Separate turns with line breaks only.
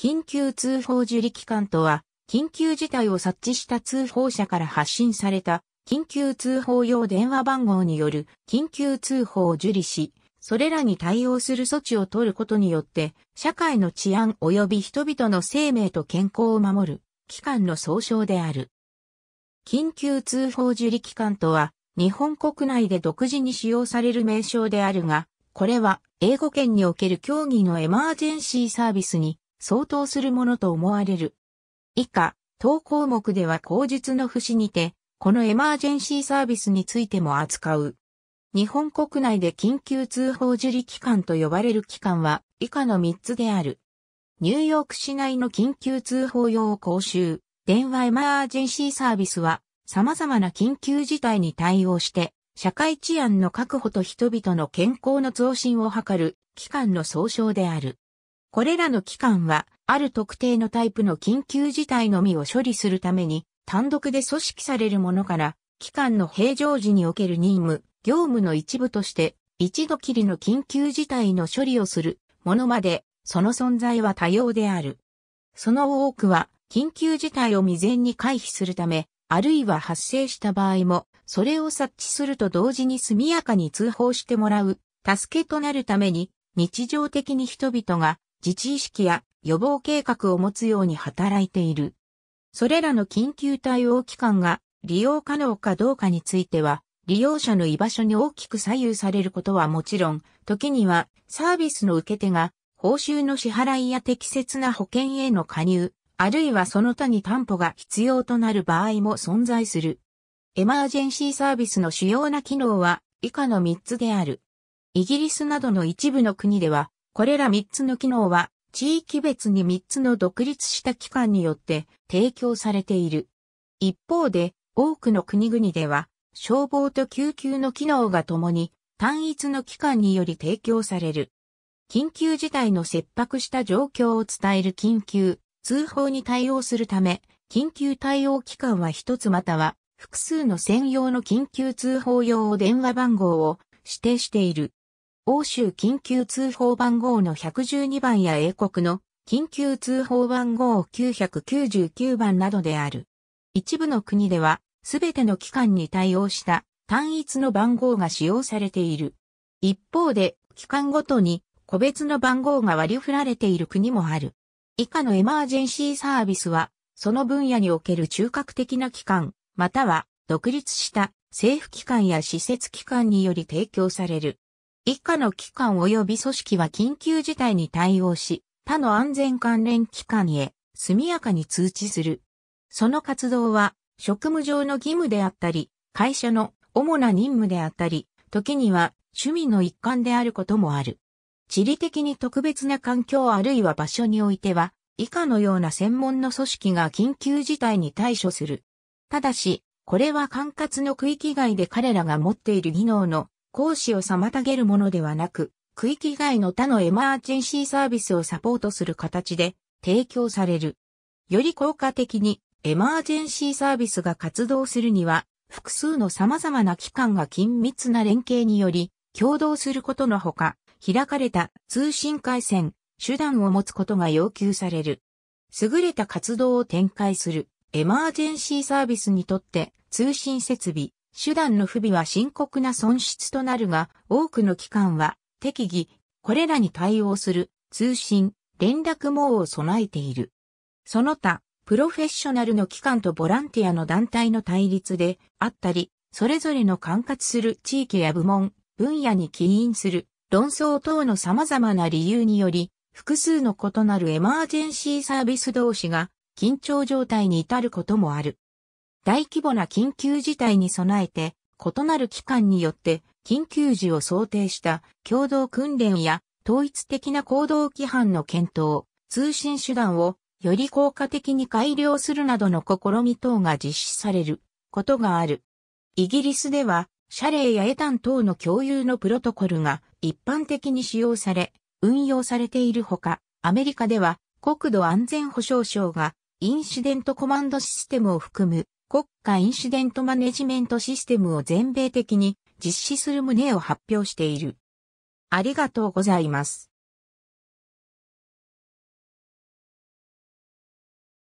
緊急通報受理機関とは、緊急事態を察知した通報者から発信された緊急通報用電話番号による緊急通報を受理し、それらに対応する措置を取ることによって、社会の治安及び人々の生命と健康を守る、機関の総称である。緊急通報受理機関とは、日本国内で独自に使用される名称であるが、これは英語圏における競技のエマージェンシーサービスに相当するものと思われる。以下、当項目では口述の節にて、このエマージェンシーサービスについても扱う。日本国内で緊急通報受理機関と呼ばれる機関は以下の3つである。ニューヨーク市内の緊急通報用講習、電話エマージェンシーサービスは様々な緊急事態に対応して社会治安の確保と人々の健康の増進を図る機関の総称である。これらの機関は、ある特定のタイプの緊急事態のみを処理するために、単独で組織されるものから、機関の平常時における任務、業務の一部として、一度きりの緊急事態の処理をするものまで、その存在は多様である。その多くは、緊急事態を未然に回避するため、あるいは発生した場合も、それを察知すると同時に速やかに通報してもらう、助けとなるために、日常的に人々が自治意識や予防計画を持つように働いている。それらの緊急対応機関が利用可能かどうかについては、利用者の居場所に大きく左右されることはもちろん、時にはサービスの受け手が報酬の支払いや適切な保険への加入、あるいはその他に担保が必要となる場合も存在する。エマージェンシーサービスの主要な機能は以下の3つである。イギリスなどの一部の国ではこれら3つの機能は地域別に3つの独立した機関によって提供されている。一方で多くの国々では消防と救急の機能が共に単一の機関により提供される。緊急事態の切迫した状況を伝える緊急、通報に対応するため、緊急対応機関は一つまたは複数の専用の緊急通報用電話番号を指定している。欧州緊急通報番号の112番や英国の緊急通報番号999番などである。一部の国では、すべての機関に対応した単一の番号が使用されている。一方で、機関ごとに個別の番号が割り振られている国もある。以下のエマージェンシーサービスは、その分野における中核的な機関、または独立した政府機関や施設機関により提供される。以下の機関及び組織は緊急事態に対応し、他の安全関連機関へ速やかに通知する。その活動は職務上の義務であったり、会社の主な任務であったり、時には趣味の一環であることもある。地理的に特別な環境あるいは場所においては、以下のような専門の組織が緊急事態に対処する。ただし、これは管轄の区域外で彼らが持っている技能の行使を妨げるものではなく、区域外の他のエマージェンシーサービスをサポートする形で提供される。より効果的にエマージェンシーサービスが活動するには、複数の様々な機関が緊密な連携により、共同することのほか、開かれた通信回線、手段を持つことが要求される。優れた活動を展開するエマージェンシーサービスにとって通信設備、手段の不備は深刻な損失となるが、多くの機関は適宜、これらに対応する通信、連絡網を備えている。その他、プロフェッショナルの機関とボランティアの団体の対立であったり、それぞれの管轄する地域や部門、分野に起因する論争等の様々な理由により、複数の異なるエマージェンシーサービス同士が緊張状態に至ることもある。大規模な緊急事態に備えて、異なる機関によって緊急時を想定した共同訓練や統一的な行動規範の検討、通信手段をより効果的に改良するなどの試み等が実施されることがある。イギリスでは、謝礼やエタン等の共有のプロトコルが一般的に使用され、運用されているほか、アメリカでは国土安全保障省がインシデントコマンドシステムを含む国家インシデントマネジメントシステムを全米的に実施する旨を発表している。ありがとうございます。